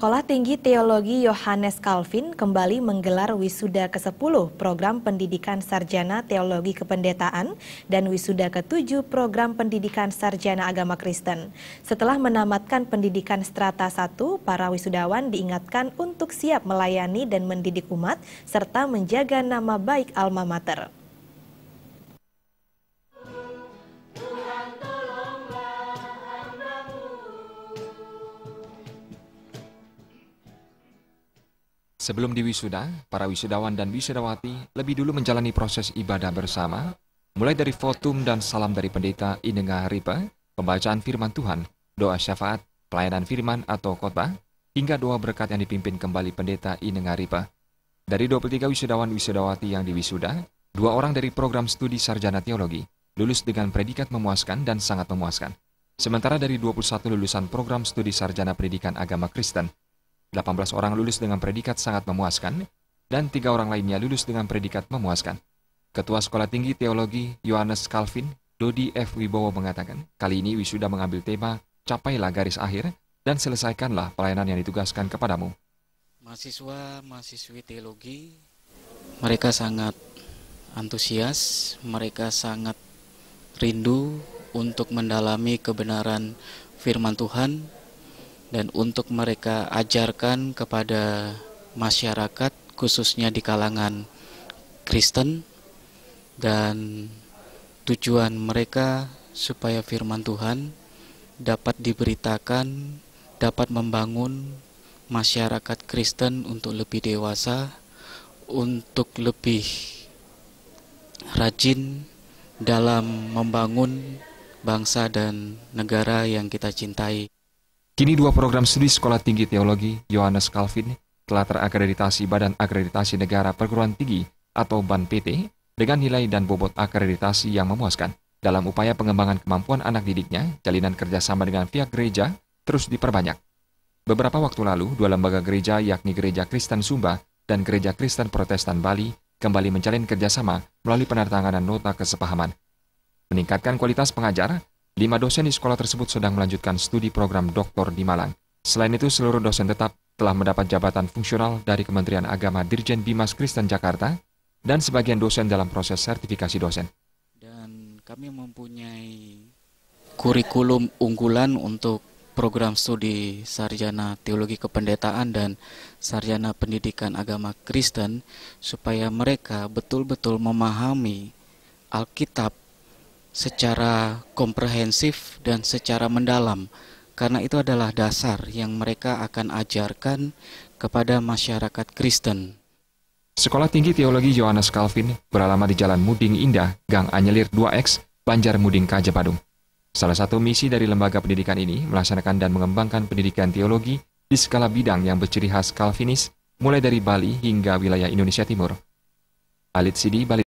Sekolah Tinggi Teologi Yohanes Calvin kembali menggelar wisuda ke-10 program pendidikan sarjana teologi kependetaan dan wisuda ke-7 program pendidikan sarjana agama Kristen. Setelah menamatkan pendidikan strata 1, para wisudawan diingatkan untuk siap melayani dan mendidik umat serta menjaga nama baik alma mater. Sebelum diwisuda, para wisudawan dan wisudawati lebih dulu menjalani proses ibadah bersama, mulai dari fotum dan salam dari pendeta Inenga Ripa, pembacaan firman Tuhan, doa syafaat, pelayanan firman atau khotbah, hingga doa berkat yang dipimpin kembali pendeta Inenga Ripa. Dari 23 wisudawan wisudawati yang diwisuda, dua orang dari program studi sarjana teologi lulus dengan predikat memuaskan dan sangat memuaskan. Sementara dari 21 lulusan program studi sarjana pendidikan agama Kristen, 18 orang lulus dengan predikat sangat memuaskan, dan tiga orang lainnya lulus dengan predikat memuaskan. Ketua Sekolah Tinggi Teologi Yohanes Calvin, Dodi F. Wibowo mengatakan, kali ini wisuda mengambil tema Capailah Garis Akhir dan Selesaikanlah Pelayanan yang ditugaskan kepadamu. Mahasiswa-mahasiswi teologi, mereka sangat antusias, mereka sangat rindu untuk mendalami kebenaran firman Tuhan dan untuk mereka ajarkan kepada masyarakat khususnya di kalangan Kristen dan tujuan mereka supaya firman Tuhan dapat diberitakan, dapat membangun masyarakat Kristen untuk lebih dewasa, untuk lebih rajin dalam membangun bangsa dan negara yang kita cintai. Kini dua program studi Sekolah Tinggi Teologi Yohanes Calvin telah terakreditasi Badan Akreditasi Negara Perguruan Tinggi atau BAN PT dengan nilai dan bobot akreditasi yang memuaskan. Dalam upaya pengembangan kemampuan anak didiknya, jalinan kerjasama dengan pihak gereja terus diperbanyak. Beberapa waktu lalu, dua lembaga gereja yakni Gereja Kristen Sumba dan Gereja Kristen Protestan Bali kembali menjalin kerjasama melalui penandatanganan nota kesepahaman. Meningkatkan kualitas pengajar, Lima dosen di sekolah tersebut sedang melanjutkan studi program doktor di Malang. Selain itu, seluruh dosen tetap telah mendapat jabatan fungsional dari Kementerian Agama Dirjen Bimas Kristen Jakarta dan sebagian dosen dalam proses sertifikasi dosen. Dan kami mempunyai kurikulum unggulan untuk program studi sarjana teologi kependetaan dan sarjana pendidikan agama Kristen supaya mereka betul-betul memahami Alkitab secara komprehensif dan secara mendalam karena itu adalah dasar yang mereka akan ajarkan kepada masyarakat Kristen. Sekolah Tinggi Teologi Johannes Calvin beralamat di Jalan Muding Indah, Gang Anyelir 2X, Banjar Muding Kaja Badung. Salah satu misi dari lembaga pendidikan ini melaksanakan dan mengembangkan pendidikan teologi di skala bidang yang berciri khas Calvinis, mulai dari Bali hingga wilayah Indonesia Timur. Alit Sidi, Bali.